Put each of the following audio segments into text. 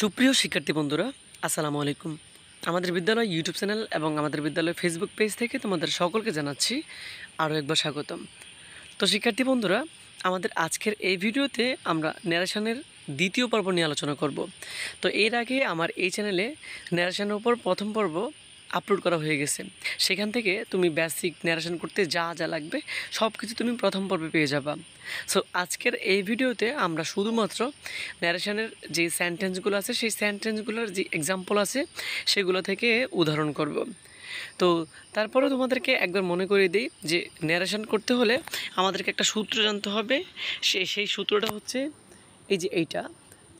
সুপ্রিয় শিক্ষার্থী বন্ধুরা আসসালামু আলাইকুম আমাদের বিদ্যালয় ইউটিউব চ্যানেল এবং আমাদের বিদ্যালয় ফেসবুক পেজ থেকে তোমাদের সকলকে জানাচ্ছি আরও একবার স্বাগতম তো শিক্ষার্থী বন্ধুরা আমাদের আজকের এই ভিডিওতে আমরা ন্যারেশনের দ্বিতীয় পর্ব নিয়ে আলোচনা করব তো এর আগে আমার এই চ্যানেলে ন্যারেশনের উপর প্রথম পর্ব আপলোড করা হয়ে গেছে সেখান থেকে তুমি বেসিক ন্যারেশন করতে যা যা লাগবে সব কিছু তুমি প্রথম পর্বে পেয়ে যাবা সো আজকের এই ভিডিওতে আমরা শুধুমাত্র ন্যারেশনের যে সেন্টেন্সগুলো আছে সেই সেন্টেন্সগুলোর যে এক্সাম্পল আছে সেগুলো থেকে উদাহরণ করব তো তারপরে তোমাদেরকে একবার মনে করিয়ে দিই যে ন্যারেশন করতে হলে আমাদেরকে একটা সূত্র জানতে হবে সে সেই সূত্রটা হচ্ছে এই যে এইটা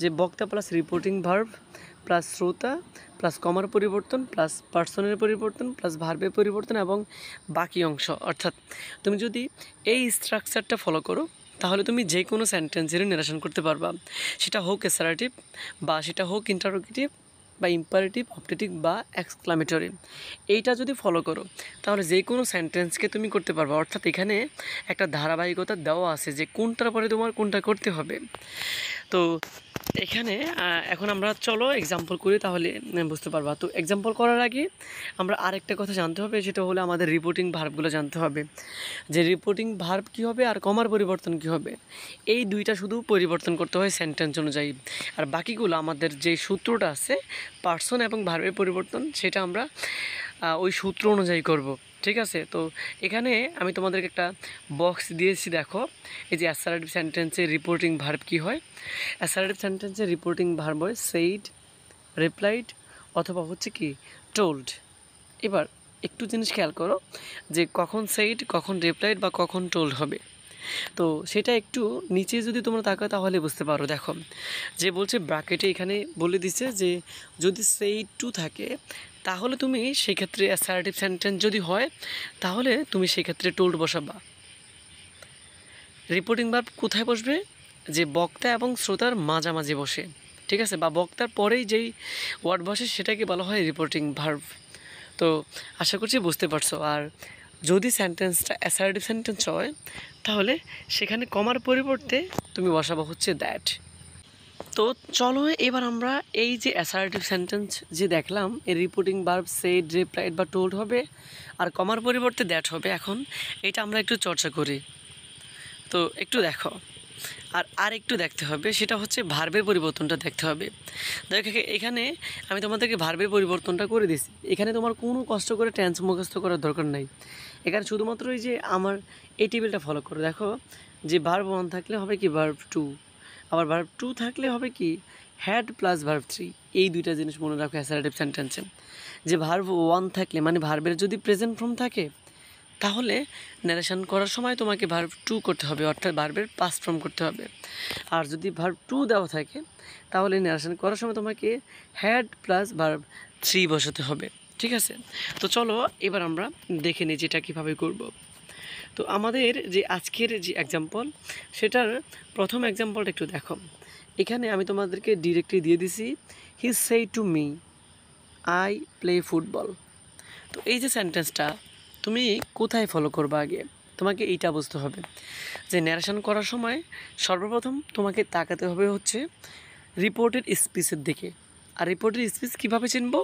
যে বক্তা প্লাস রিপোর্টিং ভার্ভ প্লাস শ্রোতা প্লাস কমার পরিবর্তন প্লাস পার্সনের পরিবর্তন প্লাস ভার্বের পরিবর্তন এবং বাকি অংশ অর্থাৎ তুমি যদি এই স্ট্রাকচারটা ফলো করো তাহলে তুমি যে কোনো সেন্টেন্সেরই নিরাসন করতে পারবা সেটা হোক এসারেটিভ বা সেটা হোক ইন্টারোগেটিভ বা ইম্পারেটিভ অপটেটিক বা এক্সক্লামেটরি এইটা যদি ফলো করো তাহলে যে কোনো সেন্টেন্সকে তুমি করতে পারবে অর্থাৎ এখানে একটা ধারাবাহিকতা দেওয়া আছে যে কোনটার পরে তোমার কোনটা করতে হবে তো এখানে এখন আমরা চলো এক্সাম্পল করি তাহলে বুঝতে পারবা তো এক্সাম্পল করার আগে আমরা আরেকটা কথা জানতে হবে সেটা হলো আমাদের রিপোর্টিং ভার্বগুলো জানতে হবে যে রিপোর্টিং ভার্ব কী হবে আর কমার পরিবর্তন কী হবে এই দুইটা শুধু পরিবর্তন করতে হয় সেন্টেন্স অনুযায়ী আর বাকিগুলো আমাদের যে সূত্রটা আছে পার্সন এবং ভার্বের পরিবর্তন সেটা আমরা ওই সূত্র অনুযায়ী করব ঠিক আছে তো এখানে আমি তোমাদেরকে একটা বক্স দিয়েছি দেখো এই যে অ্যাসারেটিভ সেন্টেন্সের রিপোর্টিং ভার্ব কি হয় অ্যাসারেটিভ সেন্টেন্সের রিপোর্টিং ভার্ব হয় সেইড রিপ্লাইড অথবা হচ্ছে কি টোল্ড এবার একটু জিনিস খেয়াল করো যে কখন সেইড কখন রিপ্লাইড বা কখন টোল্ড হবে তো সেটা একটু নিচে যদি তোমরা তাকাও তাহলে বুঝতে পারো দেখো যে বলছে ব্রাকেটে এখানে বলে দিছে যে যদি সেই টু থাকে তাহলে তুমি সেক্ষেত্রে অ্যাসার্টিভ সেন্টেন্স যদি হয় তাহলে তুমি সেক্ষেত্রে টোল্ড বসাবা রিপোর্টিং বার কোথায় বসবে যে বক্তা এবং শ্রোতার মাঝামাঝি বসে ঠিক আছে বা বক্তার পরেই যেই ওয়ার্ড বসে সেটাকে বলা হয় রিপোর্টিং ভার্ব তো আশা করছি বুঝতে পারছো আর যদি সেন্টেন্সটা অ্যাসার্টিভ সেন্টেন্স হয় তাহলে সেখানে কমার পরিবর্তে তুমি বসাবো হচ্ছে দ্যাট তো চলো এবার আমরা এই যে অ্যাসারেটিভ সেন্টেন্স যে দেখলাম এর রিপোর্টিং বার্ব সেড রিপ্লাইড বা টোল্ড হবে আর কমার পরিবর্তে দ্যাট হবে এখন এটা আমরা একটু চর্চা করি তো একটু দেখো আর আর একটু দেখতে হবে সেটা হচ্ছে ভার্বের পরিবর্তনটা দেখতে হবে দেখো এখানে আমি তোমাদেরকে ভার্বের পরিবর্তনটা করে দিছি এখানে তোমার কোনো কষ্ট করে ট্যান্স মুখস্ত করার দরকার নাই এখানে শুধুমাত্রই যে আমার এই টেবিলটা ফলো করো দেখো যে ভার্ব ওয়ান থাকলে হবে কি ভার্ব টু আবার ভার্ভ টু থাকলে হবে কি হ্যাড প্লাস ভার্ভ থ্রি এই দুইটা জিনিস মনে রাখো অ্যাসারেটিভ সেন্টেন্সে যে ভার্ভ ওয়ান থাকলে মানে ভার্ভের যদি প্রেজেন্ট ফর্ম থাকে তাহলে ন্যারেশন করার সময় তোমাকে ভার্ভ টু করতে হবে অর্থাৎ ভার্ভের পাস ফর্ম করতে হবে আর যদি ভার্ভ টু দেওয়া থাকে তাহলে ন্যারেশন করার সময় তোমাকে হ্যাড প্লাস ভার্ভ থ্রি বসাতে হবে ঠিক আছে তো চলো এবার আমরা দেখে নিই যেটা কীভাবে করবো তো আমাদের যে আজকের যে এক্সাম্পল সেটার প্রথম এক্সাম্পলটা একটু দেখো এখানে আমি তোমাদেরকে ডিরেক্টলি দিয়ে দিছি he said to me I play football তো এই যে সেন্টেন্সটা তুমি কোথায় ফলো করবা আগে তোমাকে এইটা বুঝতে হবে যে ন্যারেশন করার সময় সর্বপ্রথম তোমাকে তাকাতে হবে হচ্ছে রিপোর্টের স্পিচের দিকে আর রিপোর্টের স্পিচ কীভাবে চিনব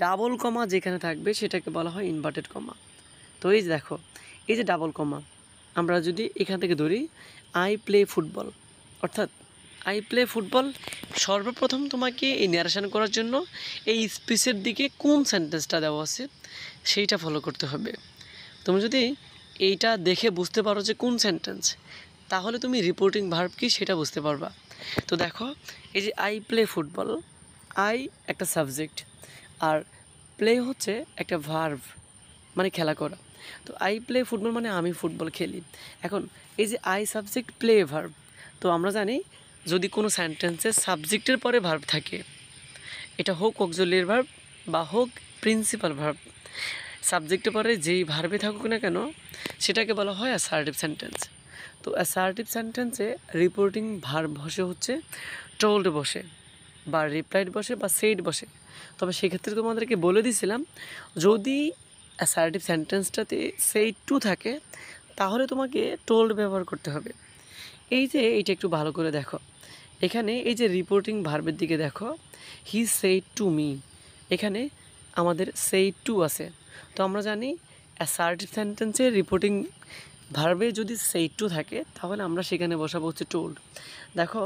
ডাবল কমা যেখানে থাকবে সেটাকে বলা হয় ইনভার্টেড কমা তো এই দেখো এই যে ডাবল কমা আমরা যদি এখান থেকে ধরি আই প্লে ফুটবল অর্থাৎ আই প্লে ফুটবল সর্বপ্রথম তোমাকে এই ন্যারেশন করার জন্য এই স্পিচের দিকে কোন সেন্টেন্সটা দেওয়া আছে সেইটা ফলো করতে হবে তুমি যদি এইটা দেখে বুঝতে পারো যে কোন সেন্টেন্স তাহলে তুমি রিপোর্টিং ভার্ব কি সেটা বুঝতে পারবা তো দেখো এই যে আই প্লে ফুটবল আই একটা সাবজেক্ট আর প্লে হচ্ছে একটা ভার্ভ মানে খেলা করা তো আই প্লে ফুটবল মানে আমি ফুটবল খেলি এখন এই যে আই সাবজেক্ট প্লে ভার্ব তো আমরা জানি যদি কোনো সেন্টেন্সে সাবজেক্টের পরে ভার্ব থাকে এটা হোক অকজলের ভার্ব বা হোক প্রিন্সিপাল ভার্ব সাবজেক্টের পরে যেই ভার্বে থাকুক না কেন সেটাকে বলা হয় অ্যাসার্টিভ সেন্টেন্স তো অ্যাসার্টিভ সেন্টেন্সে রিপোর্টিং ভার্ব বসে হচ্ছে টোল্ড বসে বা রিপ্লাইড বসে বা সেট বসে তবে সেক্ষেত্রে তোমাদেরকে বলে দিছিলাম যদি অ্যাসার্টিভ সেন্টেন্সটাতে সেই টু থাকে তাহলে তোমাকে টোল্ড ব্যবহার করতে হবে এই যে এইটা একটু ভালো করে দেখো এখানে এই যে রিপোর্টিং ভার্বের দিকে দেখো হি সেই টু মি এখানে আমাদের সেই টু আছে তো আমরা জানি অ্যাসার্টিভ সেন্টেন্সে রিপোর্টিং ভার্বে যদি সেই টু থাকে তাহলে আমরা সেখানে বসাবো হচ্ছে টোল্ড দেখো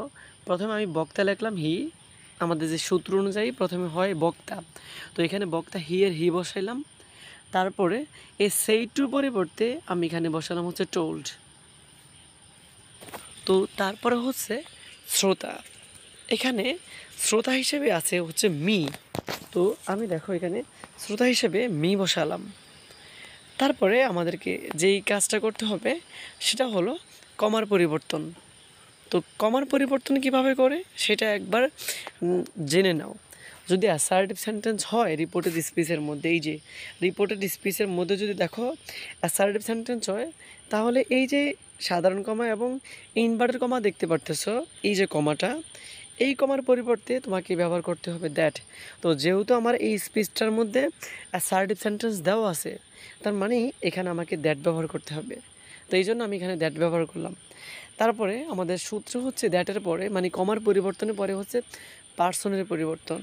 প্রথমে আমি বক্তা লেখলাম হি আমাদের যে সূত্র অনুযায়ী প্রথমে হয় বক্তা তো এখানে বক্তা হি এর হি বসাইলাম তারপরে এই সেই পরিবর্তে আমি এখানে বসালাম হচ্ছে টোল্ড তো তারপরে হচ্ছে শ্রোতা এখানে শ্রোতা হিসেবে আছে হচ্ছে মি তো আমি দেখো এখানে শ্রোতা হিসেবে মি বসালাম তারপরে আমাদেরকে যেই কাজটা করতে হবে সেটা হলো কমার পরিবর্তন তো কমার পরিবর্তন কিভাবে করে সেটা একবার জেনে নাও যদি অ্যাসার্টিভ সেন্টেন্স হয় রিপোর্টেড স্পিচের মধ্যে এই যে রিপোর্টেড স্পিচের মধ্যে যদি দেখো অ্যাসার্টিভ সেন্টেন্স হয় তাহলে এই যে সাধারণ কমা এবং ইনভার্টেড কমা দেখতে পারতেছ এই যে কমাটা এই কমার পরিবর্তে তোমাকে ব্যবহার করতে হবে দ্যাট তো যেহেতু আমার এই স্পিচটার মধ্যে অ্যাসার্টিভ সেন্টেন্স দেওয়া আছে তার মানে এখানে আমাকে দ্যাট ব্যবহার করতে হবে তো এই জন্য আমি এখানে দ্যাট ব্যবহার করলাম তারপরে আমাদের সূত্র হচ্ছে দ্যাটের পরে মানে কমার পরিবর্তনের পরে হচ্ছে পার্সনের পরিবর্তন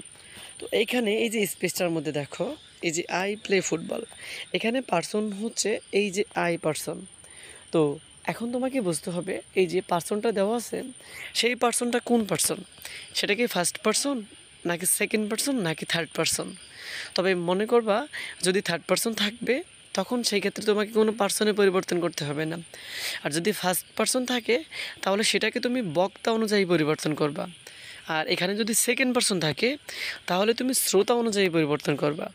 তো এইখানে এই যে স্পেসটার মধ্যে দেখো এই যে আই প্লে ফুটবল এখানে পার্সন হচ্ছে এই যে আই পার্সন তো এখন তোমাকে বুঝতে হবে এই যে পার্সনটা দেওয়া আছে সেই পার্সনটা কোন পার্সন সেটা কি ফার্স্ট পার্সন নাকি সেকেন্ড পার্সন নাকি থার্ড পার্সন তবে মনে করবা যদি থার্ড পার্সন থাকবে তখন সেই ক্ষেত্রে তোমাকে কোনো পার্সনে পরিবর্তন করতে হবে না আর যদি ফার্স্ট পার্সন থাকে তাহলে সেটাকে তুমি বক্তা অনুযায়ী পরিবর্তন করবা আর এখানে যদি সেকেন্ড পার্সন থাকে তাহলে তুমি শ্রোতা অনুযায়ী পরিবর্তন করবা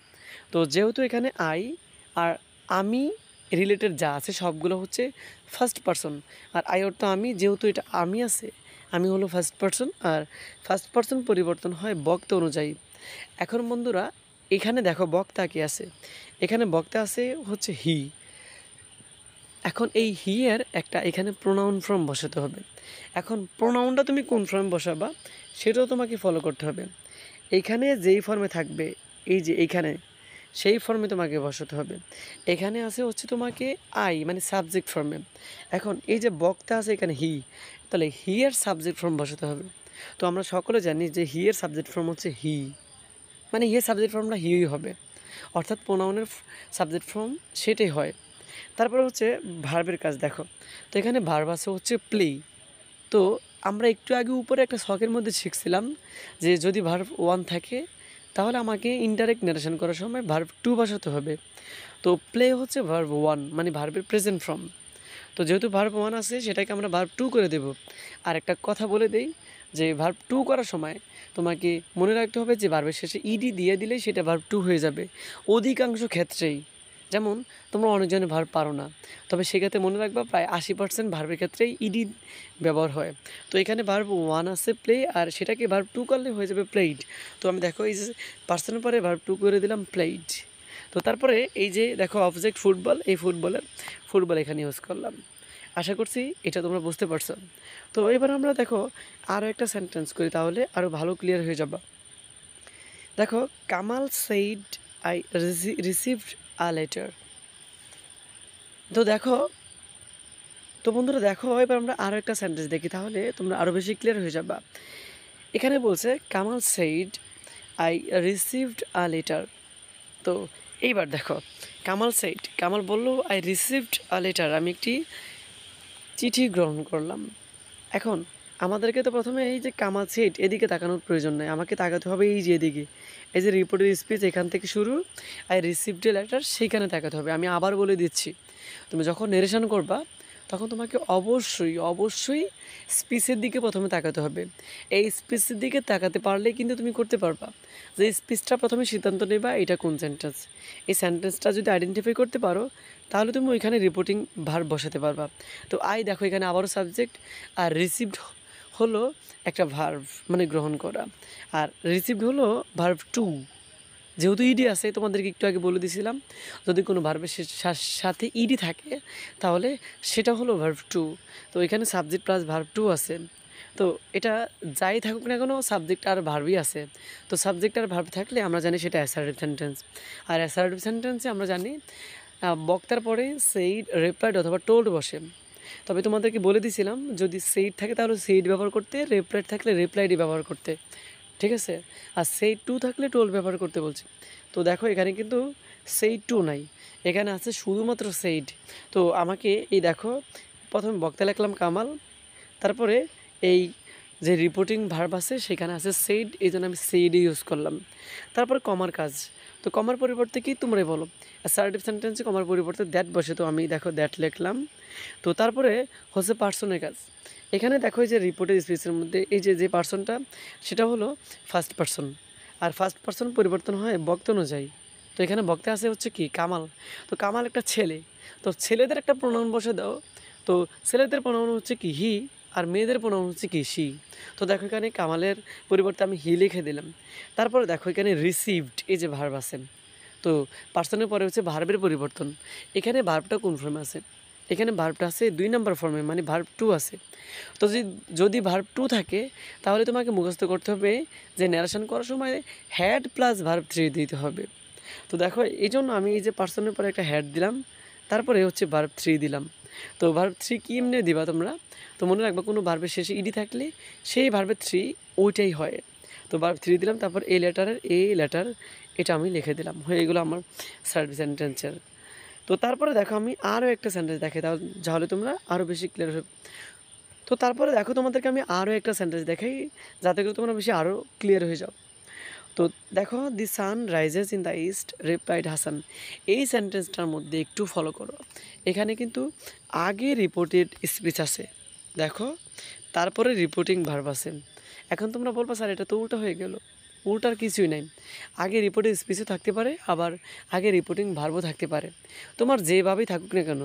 তো যেহেতু এখানে আই আর আমি রিলেটেড যা আছে সবগুলো হচ্ছে ফার্স্ট পার্সন আর আই অর্থ আমি যেহেতু এটা আমি আছে আমি হলো ফার্স্ট পার্সন আর ফার্স্ট পার্সন পরিবর্তন হয় বক্ত অনুযায়ী এখন বন্ধুরা এখানে দেখো বক্তা কে আছে এখানে বক্তা আছে হচ্ছে হি এখন এই হিয়ার একটা এখানে প্রোনাউন ফর্ম বসাতে হবে এখন প্রোনাউনটা তুমি কোন ফর্মে বসাবা সেটাও তোমাকে ফলো করতে হবে এখানে যেই ফর্মে থাকবে এই যে এইখানে সেই ফর্মে তোমাকে বসাতে হবে এখানে আছে হচ্ছে তোমাকে আই মানে সাবজেক্ট ফর্মে এখন এই যে বক্তা আছে এখানে হি তাহলে হিয়ার সাবজেক্ট ফর্ম বসাতে হবে তো আমরা সকলে জানি যে হিয়ার সাবজেক্ট ফর্ম হচ্ছে হি মানে হিয়ার সাবজেক্ট ফর্মটা হিই হবে অর্থাৎ প্রোনাউনের সাবজেক্ট ফর্ম সেটাই হয় তারপরে হচ্ছে ভার্বের কাজ দেখো তো এখানে ভার্ব আছে হচ্ছে প্লে তো আমরা একটু আগে উপরে একটা শখের মধ্যে শিখছিলাম যে যদি ভার্ভ ওয়ান থাকে তাহলে আমাকে ইনডাইরেক্ট নারেশন করার সময় ভার্ভ টু বসাতে হবে তো প্লে হচ্ছে ভার্ভ ওয়ান মানে ভার্বের প্রেজেন্ট ফর্ম তো যেহেতু ভার্ব ওয়ান আছে সেটাকে আমরা ভার্ভ টু করে দেব আর একটা কথা বলে দেই যে ভার্ভ টু করার সময় তোমাকে মনে রাখতে হবে যে ভার্বের শেষে ইডি দিয়ে দিলে সেটা ভার্ভ টু হয়ে যাবে অধিকাংশ ক্ষেত্রেই যেমন তোমরা অনেকজনে ভার পারো না তবে সেক্ষেত্রে মনে রাখবা প্রায় আশি পার্সেন্ট ভার্বের ক্ষেত্রেই ইডি ব্যবহার হয় তো এখানে ভার্ব ওয়ান আছে প্লে আর সেটাকে ভার্ব টু করলে হয়ে যাবে প্লেইড তো আমি দেখো এই যে পার্সেন্টের পরে ভার্ব টু করে দিলাম প্লেইড তো তারপরে এই যে দেখো অবজেক্ট ফুটবল এই ফুটবলের ফুটবল এখানে ইউজ করলাম আশা করছি এটা তোমরা বুঝতে পারছো তো এবার আমরা দেখো আরও একটা সেন্টেন্স করি তাহলে আরও ভালো ক্লিয়ার হয়ে যাবা দেখো Kamal said I received a letter তো দেখো তো বন্ধুরা দেখো এবার আমরা আরও একটা সেন্টেন্স দেখি তাহলে তোমরা আরও বেশি ক্লিয়ার হয়ে যাবা এখানে বলছে Kamal said I received a letter তো এইবার দেখো কামাল সেইড কামাল বলল আই রিসিভড আ লেটার আমি একটি চিঠি গ্রহণ করলাম এখন আমাদেরকে তো প্রথমে এই যে কামাল সেট এদিকে তাকানোর প্রয়োজন নেই আমাকে তাকাতে হবে এই যে এদিকে এই যে রিপোর্টের স্পিচ এখান থেকে শুরু আর রিসিপ্টের লেটার সেইখানে তাকাতে হবে আমি আবার বলে দিচ্ছি তুমি যখন নেরেশন করবা তখন তোমাকে অবশ্যই অবশ্যই স্পিচের দিকে প্রথমে তাকাতে হবে এই স্পিচের দিকে তাকাতে পারলে কিন্তু তুমি করতে পারবা যে স্পিচটা প্রথমে সিদ্ধান্ত নেবা এটা কোন সেন্টেন্স এই সেন্টেন্সটা যদি আইডেন্টিফাই করতে পারো তাহলে তুমি ওইখানে রিপোর্টিং ভার বসাতে পারবা তো আই দেখো এখানে আবারও সাবজেক্ট আর রিসিভড হলো একটা ভার্ভ মানে গ্রহণ করা আর রিসিভড হলো ভার্ভ টু যেহেতু ইডি আছে তোমাদেরকে একটু আগে বলে দিয়েছিলাম যদি কোনো ভার্ভের সাথে ইডি থাকে তাহলে সেটা হলো ভার্ভ টু তো এখানে সাবজেক্ট প্লাস ভার্ভ টু আছে তো এটা যাই থাকুক না কোনো সাবজেক্ট আর ভার্ভই আছে তো সাবজেক্ট আর ভার্ভ থাকলে আমরা জানি সেটা অ্যাসার্টিভ সেন্টেন্স আর অ্যাসার্টিভ সেন্টেন্সে আমরা জানি বক্তার পরে সেই রেপ্লাইড অথবা টোল্ড বসে তবে তোমাদেরকে বলে দিছিলাম যদি সেইট থাকে তাহলে সেইট ব্যবহার করতে রেপ্লাইড থাকলে রেপ্লাইডই ব্যবহার করতে ঠিক আছে আর সেই টু থাকলে টোল ব্যবহার করতে বলছে তো দেখো এখানে কিন্তু সেই টু নাই এখানে আছে শুধুমাত্র সেইট তো আমাকে এই দেখো প্রথমে বক্তা লেখলাম কামাল তারপরে এই যে রিপোর্টিং ভার্ব আছে সেখানে আছে সেইড এই জন্য আমি সেইডে ইউজ করলাম তারপর কমার কাজ তো কমার পরিবর্তে কি তোমরাই বলো অ্যাসার্টিভ সেন্টেন্সে কমার পরিবর্তে দ্যাট বসে তো আমি দেখো দ্যাট লিখলাম তো তারপরে হচ্ছে পার্সনের কাজ এখানে দেখো যে রিপোর্টের স্পিচের মধ্যে এই যে যে পার্সনটা সেটা হলো ফার্স্ট পার্সন আর ফার্স্ট পার্সন পরিবর্তন হয় বক্ত অনুযায়ী তো এখানে বক্তা আছে হচ্ছে কি কামাল তো কামাল একটা ছেলে তো ছেলেদের একটা প্রণাম বসে দাও তো ছেলেদের প্রণাম হচ্ছে কি হি আর মেয়েদের প্রণাম হচ্ছে কৃষি তো দেখো এখানে কামালের পরিবর্তে আমি হি লিখে দিলাম তারপর দেখো এখানে রিসিভড এই যে ভার্ব আছে তো পার্সনের পরে হচ্ছে ভার্বের পরিবর্তন এখানে ভার্বটা কোন ফর্মে আছে এখানে ভার্বটা আছে দুই নম্বর ফর্মে মানে ভার্ব টু আছে তো যদি যদি ভার্ব টু থাকে তাহলে তোমাকে মুখস্থ করতে হবে যে ন্যারেশন করার সময় হ্যাড প্লাস ভার্ব থ্রি দিতে হবে তো দেখো এই জন্য আমি এই যে পার্সনের পরে একটা হ্যাড দিলাম তারপরে হচ্ছে ভার্ব থ্রি দিলাম তো ভার্ব থ্রি কি এমনি দিবা তোমরা তো মনে রাখবে কোনো ভার্বের শেষে ইডি থাকলে সেই ভার্বের থ্রি ওইটাই হয় তো ভার্ব থ্রি দিলাম তারপর এ লেটারের এ লেটার এটা আমি লিখে দিলাম হয়ে গেলো আমার সার্ভ সেন্টেন্সের তো তারপরে দেখো আমি আরও একটা সেন্টেন্স দেখে তাহলে যাহলে তোমরা আরও বেশি ক্লিয়ার হবে তো তারপরে দেখো তোমাদেরকে আমি আরও একটা সেন্টেন্স দেখাই যাতে করে তোমরা বেশি আরও ক্লিয়ার হয়ে যাও তো দেখো the sun rises in the east replied Hasan এই সেন্টেন্সটার মধ্যে একটু ফলো করো এখানে কিন্তু আগে রিপোর্টেড স্পিচ আছে দেখো তারপরে রিপোর্টিং ভার্ব আছে এখন তোমরা বলবা স্যার এটা তো উল্টো হয়ে গেল উল্টার কিছুই নাই আগে রিপোর্টিং স্পিচও থাকতে পারে আবার আগে রিপোর্টিং ভার্বও থাকতে পারে তোমার যেভাবেই থাকুক না কেন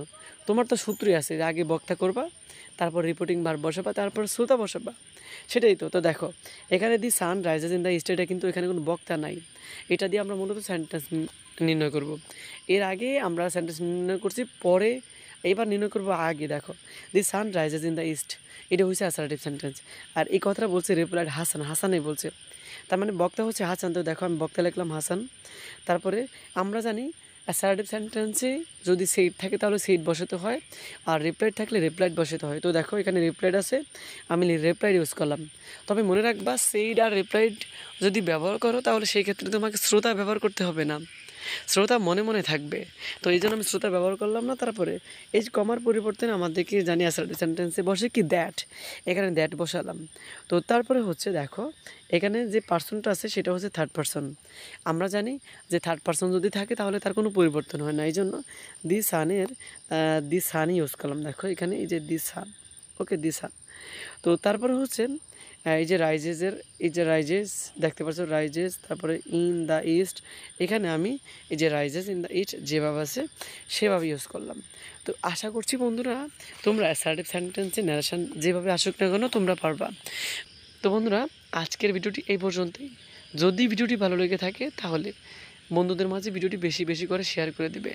তোমার তো সূত্রই আছে যে আগে বক্তা করবা তারপর রিপোর্টিং বার বসাবা তারপর শ্রোতা বসাবা সেটাই তো তো দেখো এখানে the sun rises in the স্টেটে কিন্তু এখানে কোনো বক্তা নাই এটা দিয়ে আমরা মূলত সেন্টেন্স নির্ণয় করব এর আগে আমরা সেন্টেন্স নির্ণয় করছি পরে এইবার নির্ণয় করবো আগে দেখো the sun rises in the east এটা হচ্ছে অ্যাসারেটিভ সেন্টেন্স আর এই কথাটা বলছে রিপ্লাইড হাসান হাসানই বলছে তার মানে বক্তা হচ্ছে হাসান তো দেখো আমি বক্তা লিখলাম হাসান তারপরে আমরা জানি অ্যাসারেটিভ সেন্টেন্সে যদি সেট থাকে তাহলে সেট বসাতে হয় আর রিপ্লাইড থাকলে রিপ্লাইড বসাতে হয় তো দেখো এখানে রিপ্লাইড আছে আমি রিপ্লাইড ইউজ করলাম তবে মনে রাখবা সেইড আর রিপ্লাইড যদি ব্যবহার করো তাহলে সেই ক্ষেত্রে তোমাকে শ্রোতা ব্যবহার করতে হবে না শ্রোতা মনে মনে থাকবে তো এই জন্য আমি শ্রোতা ব্যবহার করলাম না তারপরে এই কমার পরিবর্তে আমাদেরকে জানি সেন্টেন্সে বসে কি দ্যাট এখানে দ্যাট বসালাম তো তারপরে হচ্ছে দেখো এখানে যে পার্সনটা আছে সেটা হচ্ছে থার্ড পার্সন আমরা জানি যে থার্ড পার্সন যদি থাকে তাহলে তার কোনো পরিবর্তন হয় না এই জন্য দি সানের দি সান ইউজ করলাম দেখো এখানে এই যে দি সান ওকে দি সান তো তারপরে হচ্ছে হ্যাঁ এই যে রাইজেসের এই যে রাইজেস দেখতে পাচ্ছ রাইজেস তারপরে ইন দ্য ইস্ট এখানে আমি এই যে রাইজেস ইন দ্য ইস্ট যেভাবে আছে সেভাবে ইউজ করলাম তো আশা করছি বন্ধুরা তোমরা অ্যাসার্টিভ সেন্টেন্সে ন্যারেশান যেভাবে আসুক না কেন তোমরা পারবা তো বন্ধুরা আজকের ভিডিওটি এই পর্যন্তই যদি ভিডিওটি ভালো লেগে থাকে তাহলে বন্ধুদের মাঝে ভিডিওটি বেশি বেশি করে শেয়ার করে দিবে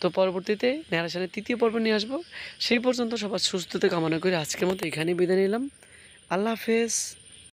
তো পরবর্তীতে ন্যারেশানের তৃতীয় পর্ব নিয়ে আসবো সেই পর্যন্ত সবার সুস্থতা কামনা করে আজকের মতো এখানেই বিদায় নিলাম আল্লাহ হাফেজ